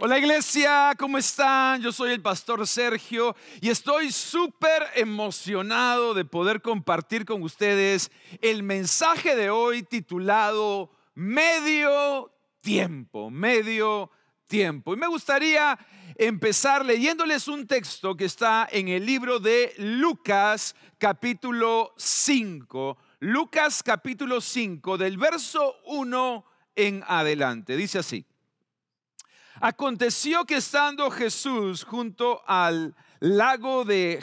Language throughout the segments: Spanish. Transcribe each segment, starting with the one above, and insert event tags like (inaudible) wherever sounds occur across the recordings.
Hola iglesia, ¿cómo están? Yo soy el pastor Sergio y estoy súper emocionado de poder compartir con ustedes el mensaje de hoy titulado Medio Tiempo, Medio Tiempo. Y me gustaría empezar leyéndoles un texto que está en el libro de Lucas capítulo 5. Lucas capítulo 5 del verso 1 en adelante. Dice así. Aconteció que estando Jesús junto al lago de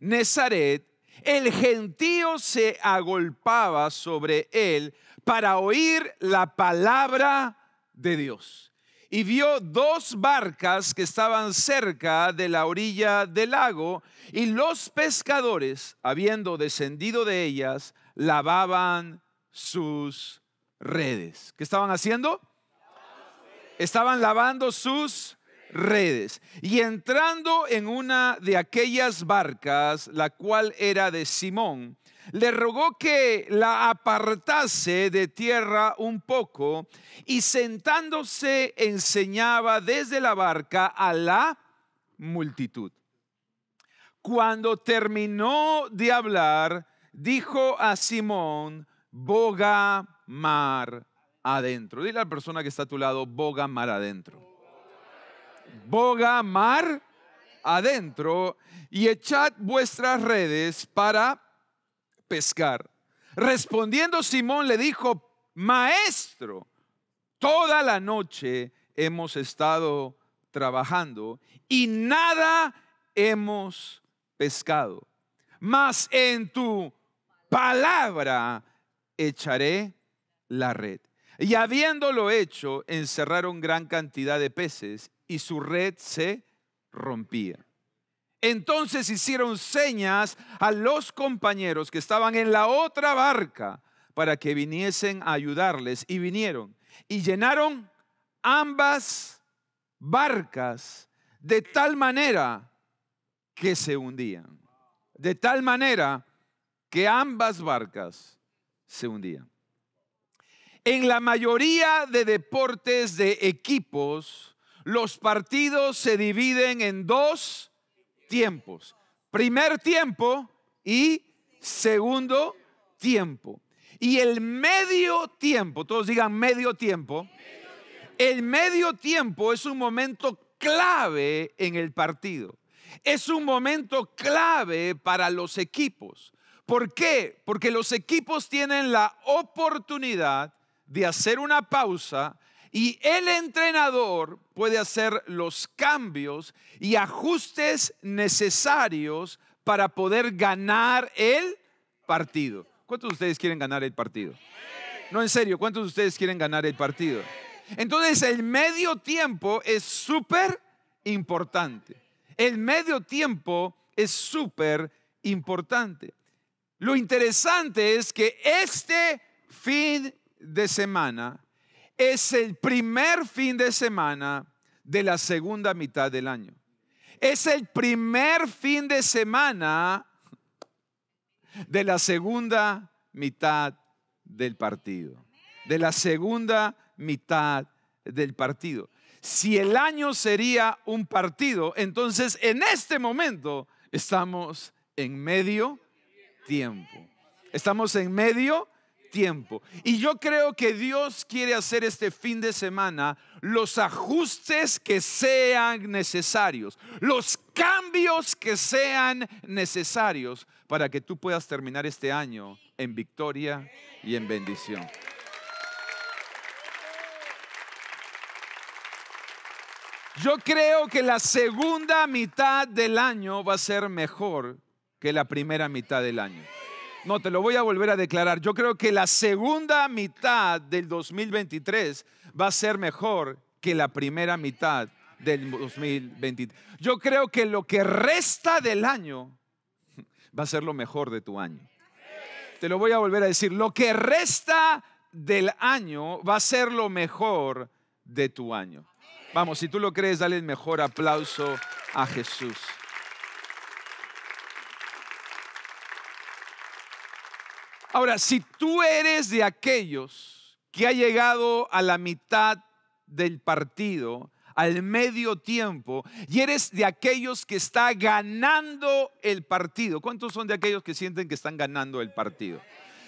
Genezaret, el gentío se agolpaba sobre él para oír la palabra de Dios. Y vio dos barcas que estaban cerca de la orilla del lago y los pescadores, habiendo descendido de ellas, lavaban sus redes. ¿Qué estaban haciendo? estaban lavando sus redes. Y entrando en una de aquellas barcas, la cual era de Simón, le rogó que la apartase de tierra un poco y sentándose enseñaba desde la barca a la multitud. Cuando terminó de hablar, dijo a Simón, boga mar adentro. Dile a la persona que está a tu lado, boga mar adentro. Boga mar adentro y echad vuestras redes para pescar. Respondiendo Simón le dijo, maestro, toda la noche hemos estado trabajando y nada hemos pescado. Mas en tu palabra echaré la red. Y habiéndolo hecho, encerraron gran cantidad de peces y su red se rompía. Entonces hicieron señas a los compañeros que estaban en la otra barca para que viniesen a ayudarles y vinieron y llenaron ambas barcas de tal manera que se hundían. De tal manera que ambas barcas se hundían. En la mayoría de deportes de equipos, los partidos se dividen en dos tiempos. Primer tiempo y segundo tiempo. Y el medio tiempo, todos digan medio tiempo, el medio tiempo es un momento clave en el partido. Es un momento clave para los equipos. ¿Por qué? Porque los equipos tienen la oportunidad de hacer una pausa y el entrenador puede hacer los cambios y ajustes necesarios para poder ganar el partido. ¿Cuántos de ustedes quieren ganar el partido? No, en serio, ¿cuántos de ustedes quieren ganar el partido? Entonces el medio tiempo es súper importante. El medio tiempo es súper importante. Lo interesante es que este fin de semana es el primer fin de semana de la segunda mitad del año. Es el primer fin de semana de la segunda mitad del partido. De la segunda mitad del partido. Si el año sería un partido, entonces en este momento estamos en medio tiempo. Estamos en medio tiempo. Y yo creo que Dios quiere hacer este fin de semana los ajustes que sean necesarios, los cambios que sean necesarios para que tú puedas terminar este año en victoria y en bendición. Yo creo que la segunda mitad del año va a ser mejor que la primera mitad del año. No, te lo voy a volver a declarar. Yo creo que la segunda mitad del 2023 va a ser mejor que la primera mitad del 2023. Yo creo que lo que resta del año va a ser lo mejor de tu año. Te lo voy a volver a decir. Lo que resta del año va a ser lo mejor de tu año. Vamos, si tú lo crees, dale el mejor aplauso a Jesús. Ahora, si tú eres de aquellos que ha llegado a la mitad del partido, al medio tiempo, y eres de aquellos que está ganando el partido, ¿cuántos son de aquellos que sienten que están ganando el partido?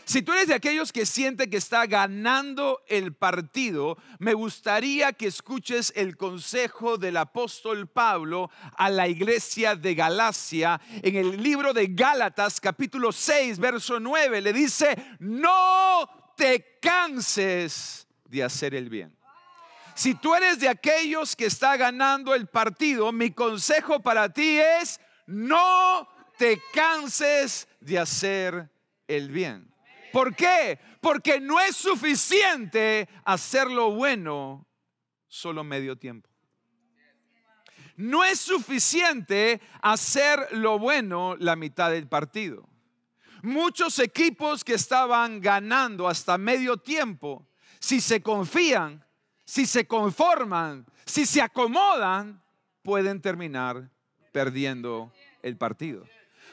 Si tú eres de aquellos que siente que está ganando el partido, me gustaría que escuches el consejo del apóstol Pablo a la iglesia de Galacia en el libro de Gálatas capítulo 6, verso 9. Le dice, no te canses de hacer el bien. Si tú eres de aquellos que está ganando el partido, mi consejo para ti es, no te canses de hacer el bien. ¿Por qué? Porque no es suficiente hacer lo bueno solo medio tiempo. No es suficiente hacer lo bueno la mitad del partido. Muchos equipos que estaban ganando hasta medio tiempo, si se confían, si se conforman, si se acomodan, pueden terminar perdiendo el partido.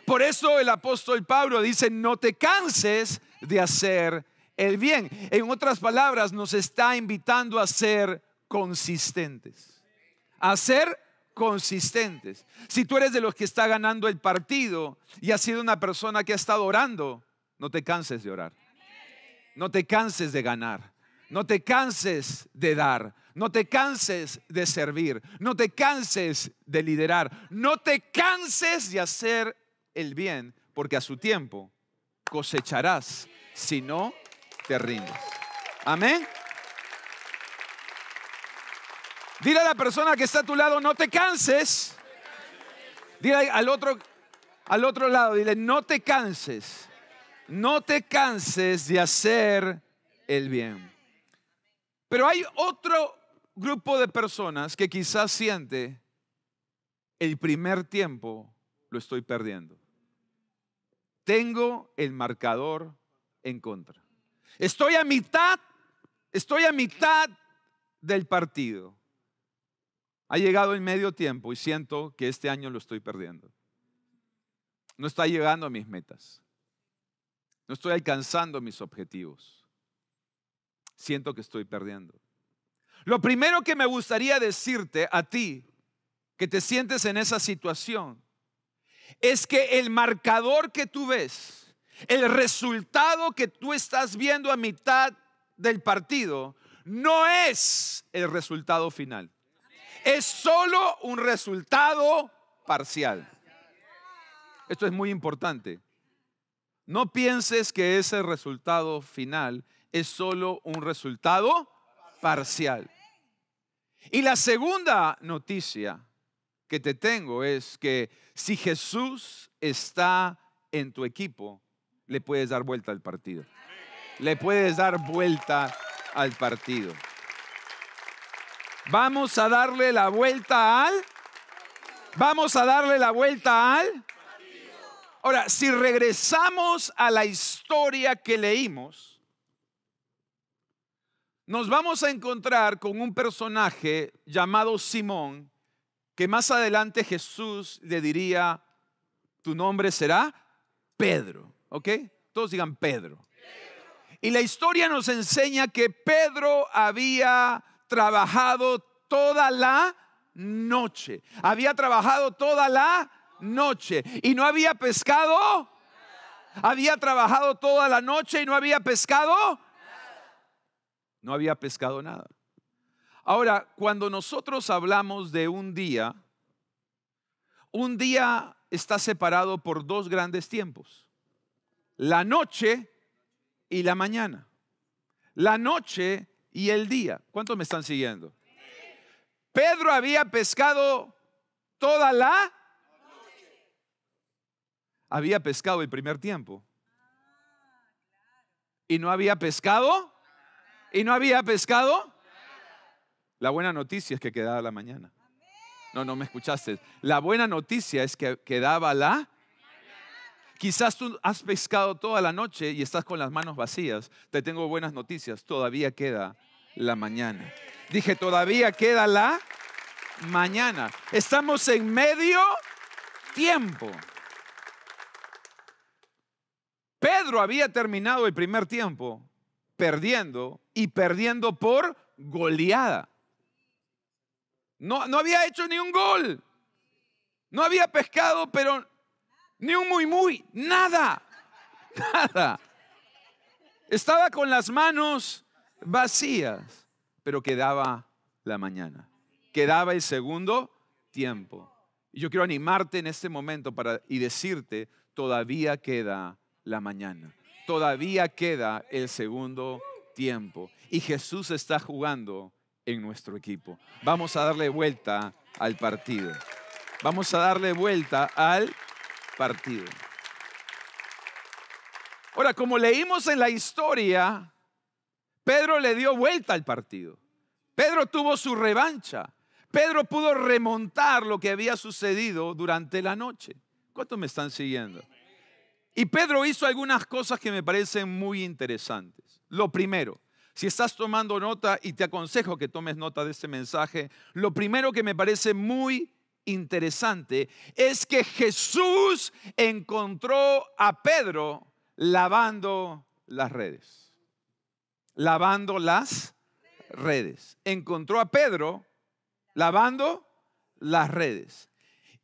Por eso el apóstol Pablo dice, no te canses de hacer el bien. En otras palabras, nos está invitando a ser consistentes. A ser consistentes. Si tú eres de los que está ganando el partido y has sido una persona que ha estado orando, no te canses de orar. No te canses de ganar. No te canses de dar. No te canses de servir. No te canses de liderar. No te canses de hacer el bien, porque a su tiempo cosecharás si no te rindes. Amén. Dile a la persona que está a tu lado, no te canses. Dile al otro, al otro lado, dile, no te canses. No te canses de hacer el bien. Pero hay otro grupo de personas que quizás siente el primer tiempo lo estoy perdiendo. Tengo el marcador en contra. Estoy a mitad, estoy a mitad del partido. Ha llegado el medio tiempo y siento que este año lo estoy perdiendo. No está llegando a mis metas. No estoy alcanzando mis objetivos. Siento que estoy perdiendo. Lo primero que me gustaría decirte a ti que te sientes en esa situación es que el marcador que tú ves, el resultado que tú estás viendo a mitad del partido, no es el resultado final. Es solo un resultado parcial. Esto es muy importante. No pienses que ese resultado final es solo un resultado parcial. Y la segunda noticia que te tengo es que si Jesús está en tu equipo, le puedes dar vuelta al partido. Le puedes dar vuelta al partido. Vamos a darle la vuelta al... Vamos a darle la vuelta al... Ahora, si regresamos a la historia que leímos, nos vamos a encontrar con un personaje llamado Simón que más adelante Jesús le diría, tu nombre será Pedro, ¿ok? Todos digan Pedro. Y la historia nos enseña que Pedro había trabajado toda la noche. Había trabajado toda la noche y no había pescado. Había trabajado toda la noche y no había pescado. No había pescado nada. Ahora, cuando nosotros hablamos de un día, un día está separado por dos grandes tiempos, la noche y la mañana, la noche y el día. ¿Cuántos me están siguiendo? Pedro había pescado toda la... Había pescado el primer tiempo. Y no había pescado. Y no había pescado la buena noticia es que quedaba la mañana. No, no me escuchaste. La buena noticia es que quedaba la... Quizás tú has pescado toda la noche y estás con las manos vacías. Te tengo buenas noticias. Todavía queda la mañana. Dije, todavía queda la mañana. Estamos en medio tiempo. Pedro había terminado el primer tiempo perdiendo y perdiendo por goleada. No, había hecho ni un gol. No había pescado, pero ni un muy muy, nada, (laughs) nada. Estaba con las manos vacías, pero quedaba la mañana, quedaba el segundo tiempo. Y yo quiero animarte en este momento para, y decirte, todavía queda la mañana, todavía queda el segundo tiempo. Y Jesús está jugando en nuestro equipo. Vamos a darle vuelta al partido. Vamos a darle vuelta al partido. Ahora, como leímos en la historia, Pedro le dio vuelta al partido. Pedro tuvo su revancha. Pedro pudo remontar lo que había sucedido durante la noche. ¿Cuántos me están siguiendo? Y Pedro hizo algunas cosas que me parecen muy interesantes. Lo primero, si estás tomando nota, y te aconsejo que tomes nota de este mensaje, lo primero que me parece muy interesante es que Jesús encontró a Pedro lavando las redes. Lavando las redes. Encontró a Pedro lavando las redes.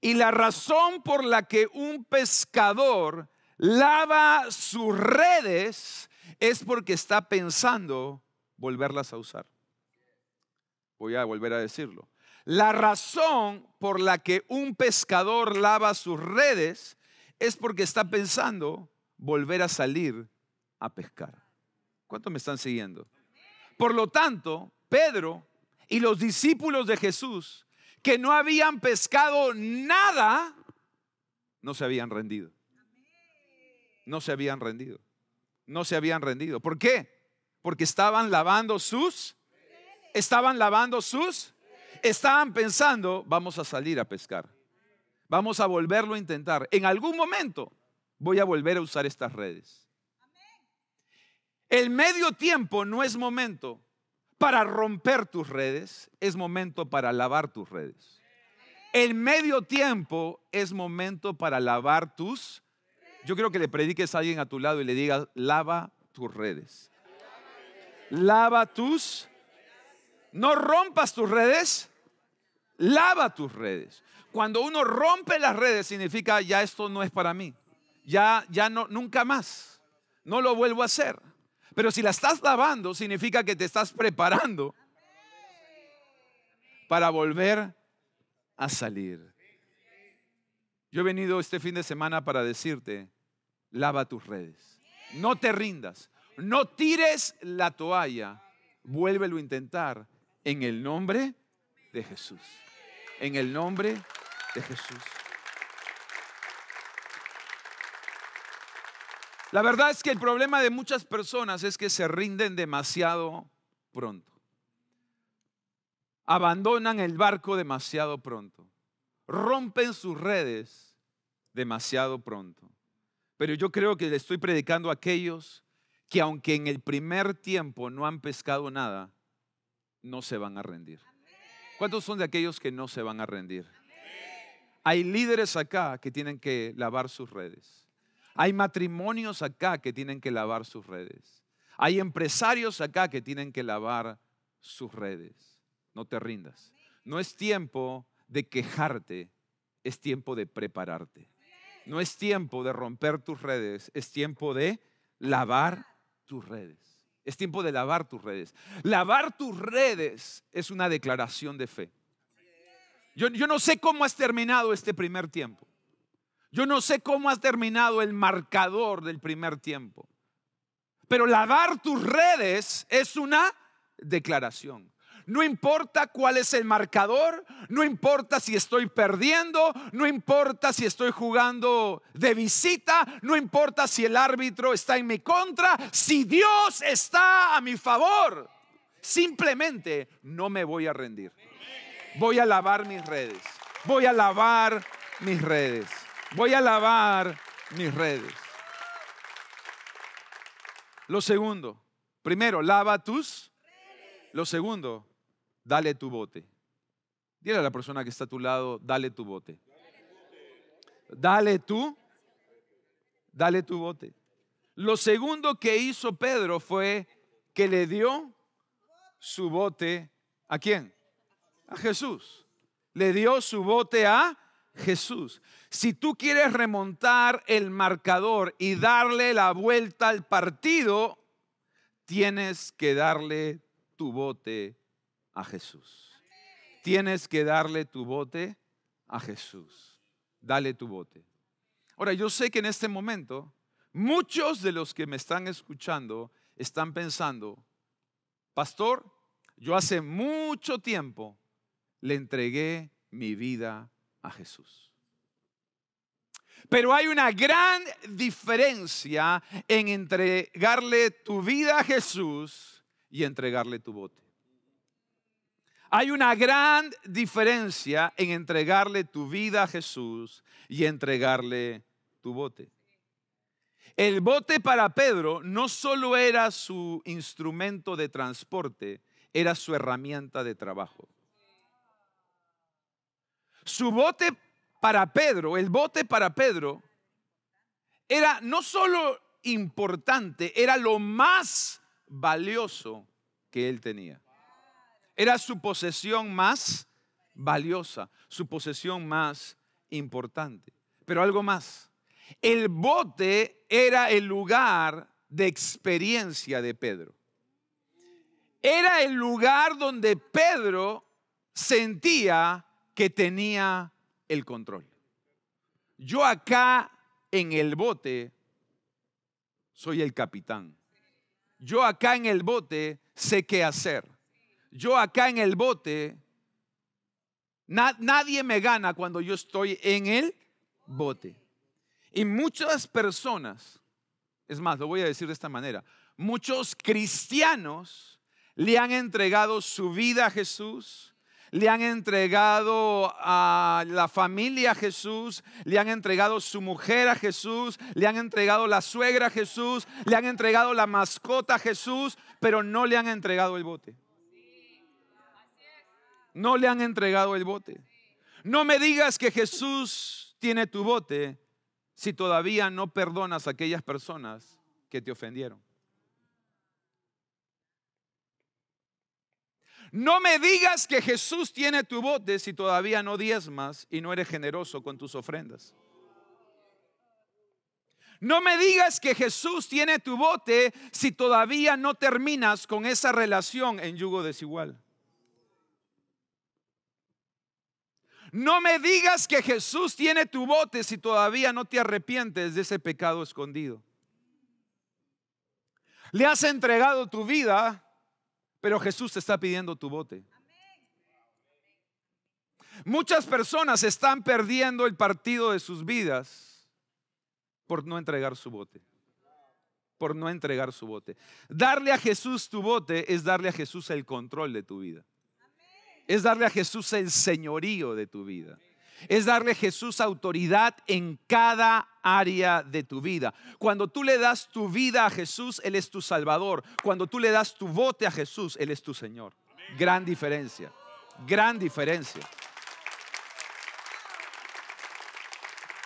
Y la razón por la que un pescador lava sus redes es porque está pensando volverlas a usar. Voy a volver a decirlo. La razón por la que un pescador lava sus redes es porque está pensando volver a salir a pescar. ¿Cuántos me están siguiendo? Por lo tanto, Pedro y los discípulos de Jesús, que no habían pescado nada, no se habían rendido. No se habían rendido. No se habían rendido. ¿Por qué? Porque estaban lavando sus, estaban lavando sus, estaban pensando, vamos a salir a pescar. Vamos a volverlo a intentar. En algún momento voy a volver a usar estas redes. El medio tiempo no es momento para romper tus redes, es momento para lavar tus redes. El medio tiempo es momento para lavar tus. Yo creo que le prediques a alguien a tu lado y le digas, lava tus redes. Lava tus. No rompas tus redes. Lava tus redes. Cuando uno rompe las redes significa ya esto no es para mí. Ya ya no nunca más. No lo vuelvo a hacer. Pero si la estás lavando significa que te estás preparando para volver a salir. Yo he venido este fin de semana para decirte, lava tus redes. No te rindas. No tires la toalla. Vuélvelo a intentar en el nombre de Jesús. En el nombre de Jesús. La verdad es que el problema de muchas personas es que se rinden demasiado pronto. Abandonan el barco demasiado pronto. Rompen sus redes demasiado pronto. Pero yo creo que le estoy predicando a aquellos que aunque en el primer tiempo no han pescado nada, no se van a rendir. ¿Cuántos son de aquellos que no se van a rendir? Hay líderes acá que tienen que lavar sus redes. Hay matrimonios acá que tienen que lavar sus redes. Hay empresarios acá que tienen que lavar sus redes. No te rindas. No es tiempo de quejarte, es tiempo de prepararte. No es tiempo de romper tus redes, es tiempo de lavar tus redes. Es tiempo de lavar tus redes. Lavar tus redes es una declaración de fe. Yo, no sé cómo has terminado este primer tiempo. Yo no sé cómo has terminado el marcador del primer tiempo. Pero lavar tus redes es una declaración. No importa cuál es el marcador, no importa si estoy perdiendo, no importa si estoy jugando de visita, no importa si el árbitro está en mi contra, si Dios está a mi favor, simplemente no me voy a rendir. Voy a lavar mis redes, voy a lavar mis redes, voy a lavar mis redes. Lo segundo, primero, lava tus. Lo segundo, dale tu bote. Dile a la persona que está a tu lado, dale tu bote. Dale tú, dale tu bote. Lo segundo que hizo Pedro fue que le dio su bote a quién? A Jesús. Le dio su bote a Jesús. Si tú quieres remontar el marcador y darle la vuelta al partido, tienes que darle tu bote a Jesús. Tienes que darle tu bote a Jesús. Dale tu bote. Ahora, yo sé que en este momento muchos de los que me están escuchando están pensando, pastor, yo hace mucho tiempo le entregué mi vida a Jesús. Pero hay una gran diferencia en entregarle tu vida a Jesús y entregarle tu bote. Hay una gran diferencia en entregarle tu vida a Jesús y entregarle tu bote. El bote para Pedro no solo era su instrumento de transporte, era su herramienta de trabajo. Su bote para Pedro, el bote para Pedro, era no solo importante, era lo más valioso que él tenía. Era su posesión más valiosa, su posesión más importante. Pero algo más. El bote era el lugar de experiencia de Pedro. Era el lugar donde Pedro sentía que tenía el control. Yo acá en el bote soy el capitán. Yo acá en el bote sé qué hacer yo acá en el bote, nadie me gana cuando yo estoy en el bote. Y muchas personas, es más, lo voy a decir de esta manera, muchos cristianos le han entregado su vida a Jesús, le han entregado a la familia a Jesús, le han entregado su mujer a Jesús, le han entregado la suegra a Jesús, le han entregado la mascota a Jesús, pero no le han entregado el bote. No le han entregado el bote. No me digas que Jesús tiene tu bote si todavía no perdonas a aquellas personas que te ofendieron. No me digas que Jesús tiene tu bote si todavía no diezmas y no eres generoso con tus ofrendas. No me digas que Jesús tiene tu bote si todavía no terminas con esa relación en yugo desigual. No me digas que Jesús tiene tu bote si todavía no te arrepientes de ese pecado escondido. Le has entregado tu vida, pero Jesús te está pidiendo tu bote. Muchas personas están perdiendo el partido de sus vidas por no entregar su bote. Por no entregar su bote. Darle a Jesús tu bote es darle a Jesús el control de tu vida es darle a Jesús el señorío de tu vida. Es darle a Jesús autoridad en cada área de tu vida. Cuando tú le das tu vida a Jesús, Él es tu Salvador. Cuando tú le das tu bote a Jesús, Él es tu Señor. Gran diferencia. Gran diferencia.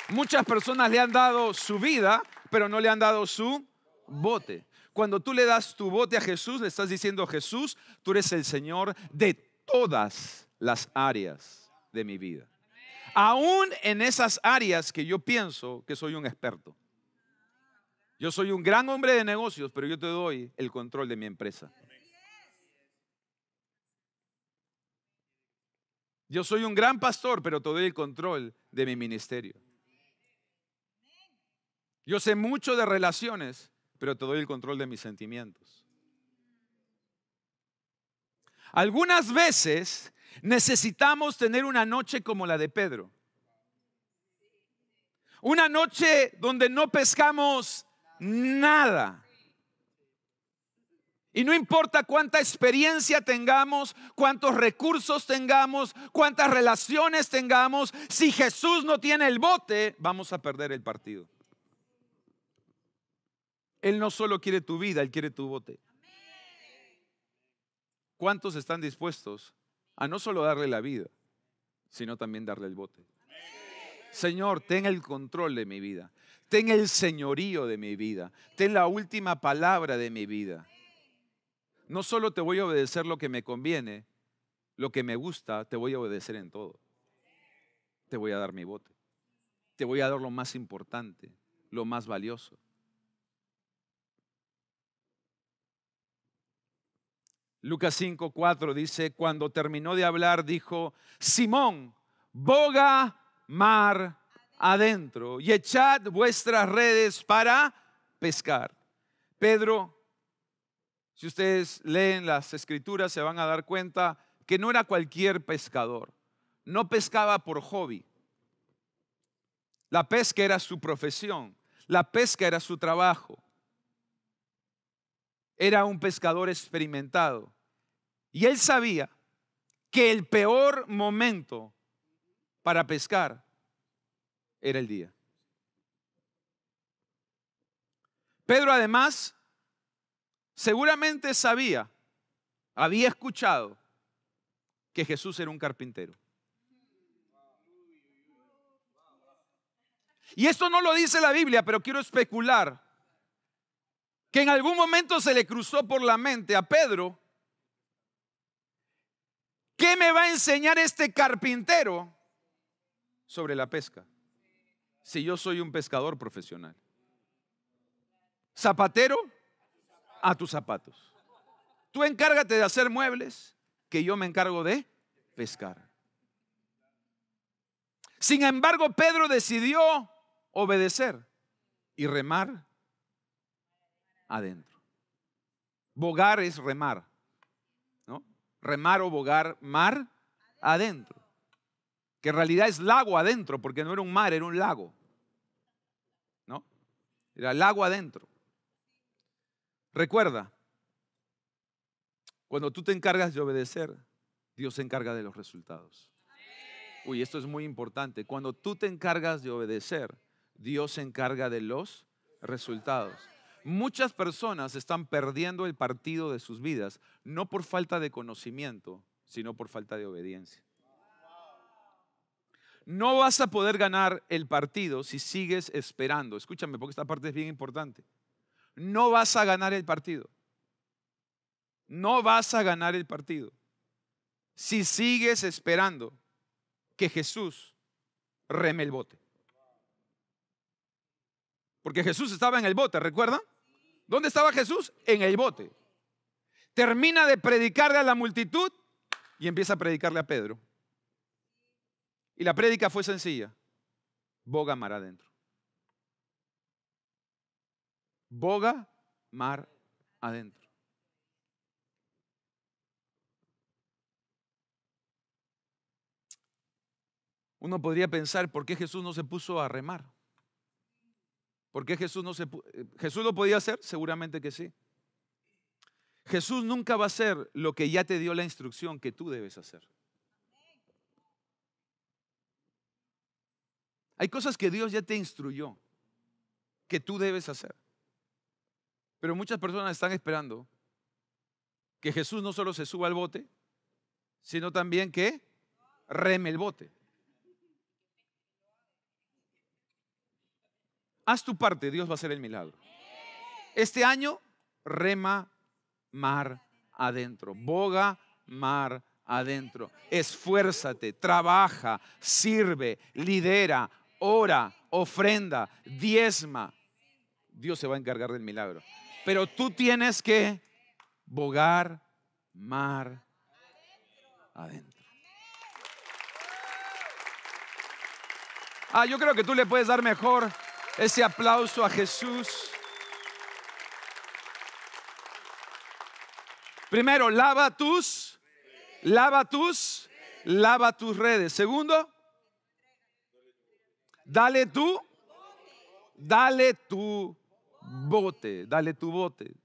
Muchas personas le han dado su vida, pero no le han dado su bote. Cuando tú le das tu bote a Jesús, le estás diciendo, Jesús, tú eres el Señor de todas las áreas de mi vida. Aún en esas áreas que yo pienso que soy un experto. Yo soy un gran hombre de negocios, pero yo te doy el control de mi empresa. Yo soy un gran pastor, pero te doy el control de mi ministerio. Yo sé mucho de relaciones, pero te doy el control de mis sentimientos. Algunas veces necesitamos tener una noche como la de Pedro. Una noche donde no pescamos nada. Y no importa cuánta experiencia tengamos, cuántos recursos tengamos, cuántas relaciones tengamos, si Jesús no tiene el bote, vamos a perder el partido. Él no solo quiere tu vida, Él quiere tu bote. ¿Cuántos están dispuestos a no solo darle la vida, sino también darle el bote? Señor, ten el control de mi vida, ten el señorío de mi vida, ten la última palabra de mi vida. No solo te voy a obedecer lo que me conviene, lo que me gusta, te voy a obedecer en todo. Te voy a dar mi bote, te voy a dar lo más importante, lo más valioso. Lucas 4 dice, cuando terminó de hablar, dijo, Simón, boga mar adentro y echad vuestras redes para pescar. Pedro, si ustedes leen las escrituras, se van a dar cuenta que no era cualquier pescador, no pescaba por hobby. La pesca era su profesión, la pesca era su trabajo era un pescador experimentado y él sabía que el peor momento para pescar era el día. Pedro además seguramente sabía, había escuchado que Jesús era un carpintero. Y esto no lo dice la Biblia, pero quiero especular que en algún momento se le cruzó por la mente a Pedro, ¿qué me va a enseñar este carpintero sobre la pesca? Si yo soy un pescador profesional. Zapatero a tus zapatos. Tú encárgate de hacer muebles, que yo me encargo de pescar. Sin embargo, Pedro decidió obedecer y remar adentro. Bogar es remar, ¿no? Remar o bogar, mar adentro. Que en realidad es lago adentro, porque no era un mar, era un lago. ¿No? Era lago adentro. Recuerda, cuando tú te encargas de obedecer, Dios se encarga de los resultados. Uy, esto es muy importante. Cuando tú te encargas de obedecer, Dios se encarga de los resultados. Muchas personas están perdiendo el partido de sus vidas, no por falta de conocimiento, sino por falta de obediencia. No vas a poder ganar el partido si sigues esperando. Escúchame, porque esta parte es bien importante. No vas a ganar el partido. No vas a ganar el partido si sigues esperando que Jesús reme el bote. Porque Jesús estaba en el bote, ¿recuerdan? ¿Dónde estaba Jesús? En el bote. Termina de predicarle a la multitud y empieza a predicarle a Pedro. Y la prédica fue sencilla. Boga mar adentro. Boga mar adentro. Uno podría pensar por qué Jesús no se puso a remar. ¿Por qué Jesús no se eh, Jesús lo podía hacer? Seguramente que sí. Jesús nunca va a hacer lo que ya te dio la instrucción que tú debes hacer. Hay cosas que Dios ya te instruyó que tú debes hacer. Pero muchas personas están esperando que Jesús no solo se suba al bote, sino también que reme el bote. Haz tu parte, Dios va a hacer el milagro. Este año, rema mar adentro, boga mar adentro. Esfuérzate, trabaja, sirve, lidera, ora, ofrenda, diezma. Dios se va a encargar del milagro. Pero tú tienes que bogar mar adentro. Ah, yo creo que tú le puedes dar mejor ese aplauso a Jesús. Primero, lava tus, lava tus, lava tus redes. Segundo, dale tú, dale tu bote, dale tu bote.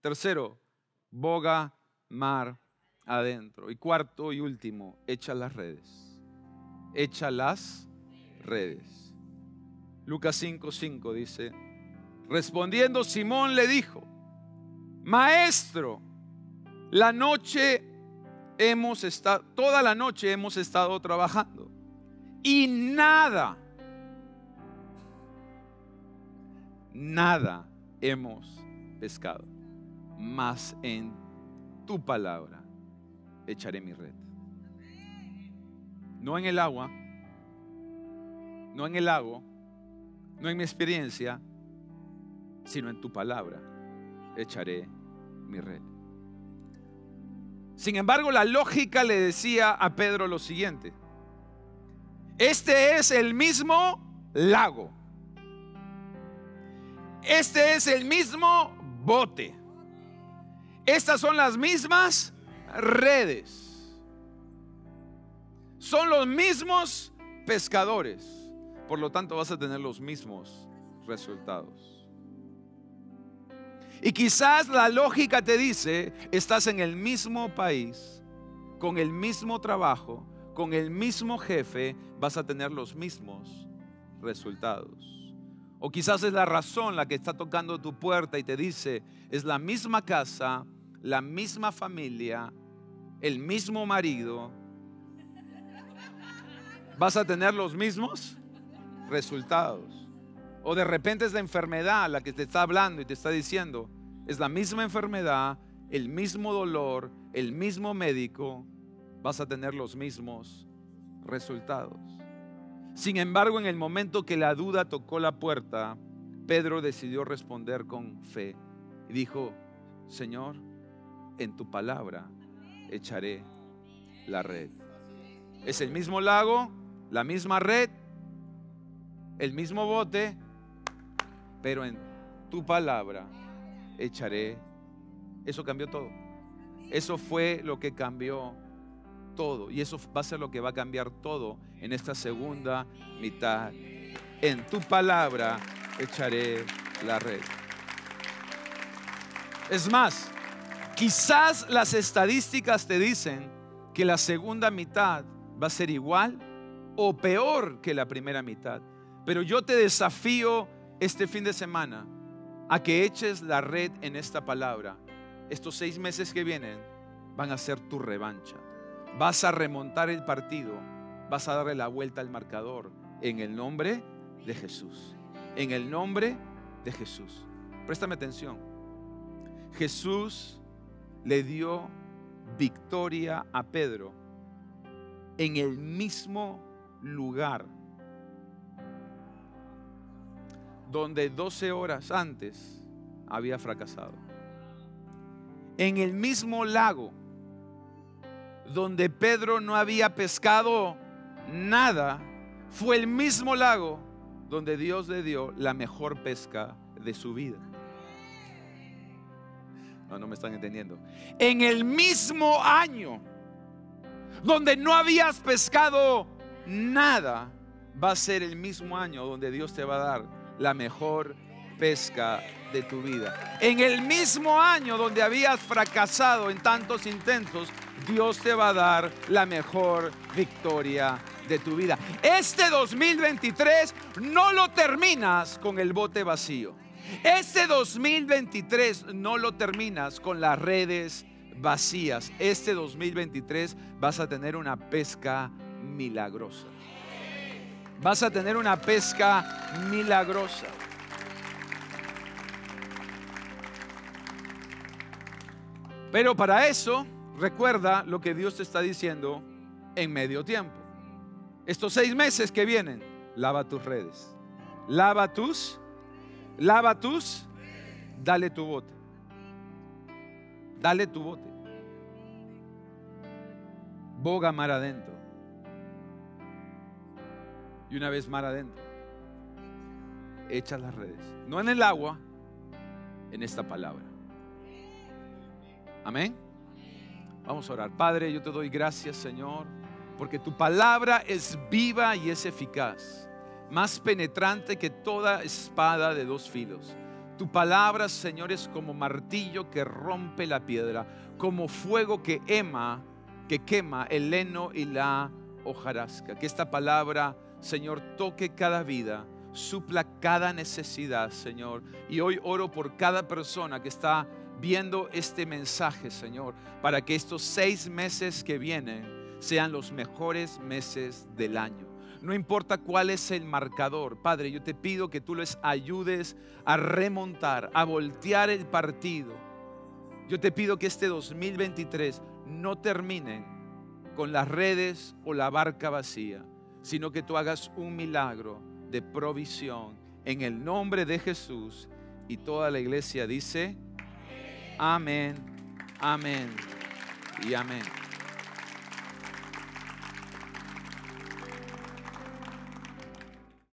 Tercero, boga mar adentro. Y cuarto y último, echa las redes. Echa las redes. Lucas 5:5 dice, respondiendo Simón le dijo, Maestro, la noche hemos estado, toda la noche hemos estado trabajando y nada, nada hemos pescado, mas en tu palabra echaré mi red. No en el agua, no en el lago, no en mi experiencia, sino en tu palabra echaré mi red. Sin embargo, la lógica le decía a Pedro lo siguiente. Este es el mismo lago. Este es el mismo bote. Estas son las mismas redes. Son los mismos pescadores. Por lo tanto, vas a tener los mismos resultados. Y quizás la lógica te dice, estás en el mismo país, con el mismo trabajo, con el mismo jefe, vas a tener los mismos resultados. O quizás es la razón la que está tocando tu puerta y te dice, es la misma casa, la misma familia, el mismo marido, vas a tener los mismos resultados. O de repente es la enfermedad la que te está hablando y te está diciendo, es la misma enfermedad, el mismo dolor, el mismo médico, vas a tener los mismos resultados. Sin embargo, en el momento que la duda tocó la puerta, Pedro decidió responder con fe y dijo, Señor, en tu palabra echaré la red. Es el mismo lago, la misma red, el mismo bote, pero en tu palabra echaré. Eso cambió todo. Eso fue lo que cambió todo. Y eso va a ser lo que va a cambiar todo en esta segunda mitad. En tu palabra echaré la red. Es más, quizás las estadísticas te dicen que la segunda mitad va a ser igual o peor que la primera mitad. Pero yo te desafío este fin de semana a que eches la red en esta palabra. Estos seis meses que vienen van a ser tu revancha. Vas a remontar el partido, vas a darle la vuelta al marcador en el nombre de Jesús. En el nombre de Jesús. Préstame atención. Jesús le dio victoria a Pedro en el mismo lugar donde 12 horas antes había fracasado. En el mismo lago donde Pedro no había pescado nada, fue el mismo lago donde Dios le dio la mejor pesca de su vida. No, no me están entendiendo. En el mismo año donde no habías pescado nada, va a ser el mismo año donde Dios te va a dar la mejor pesca de tu vida. En el mismo año donde habías fracasado en tantos intentos, Dios te va a dar la mejor victoria de tu vida. Este 2023 no lo terminas con el bote vacío. Este 2023 no lo terminas con las redes vacías. Este 2023 vas a tener una pesca milagrosa. Vas a tener una pesca milagrosa. Pero para eso, recuerda lo que Dios te está diciendo en medio tiempo. Estos seis meses que vienen, lava tus redes. Lava tus, lava tus, dale tu bote. Dale tu bote. Boga mar adentro y una vez más adentro. echa las redes. No en el agua, en esta palabra. Amén. Vamos a orar. Padre, yo te doy gracias, Señor, porque tu palabra es viva y es eficaz, más penetrante que toda espada de dos filos. Tu palabra, Señor, es como martillo que rompe la piedra, como fuego que que quema el heno y la hojarasca. Que esta palabra Señor, toque cada vida, supla cada necesidad, Señor. Y hoy oro por cada persona que está viendo este mensaje, Señor, para que estos seis meses que vienen sean los mejores meses del año. No importa cuál es el marcador, Padre, yo te pido que tú les ayudes a remontar, a voltear el partido. Yo te pido que este 2023 no terminen con las redes o la barca vacía sino que tú hagas un milagro de provisión en el nombre de Jesús. Y toda la iglesia dice, amén, amén y amén.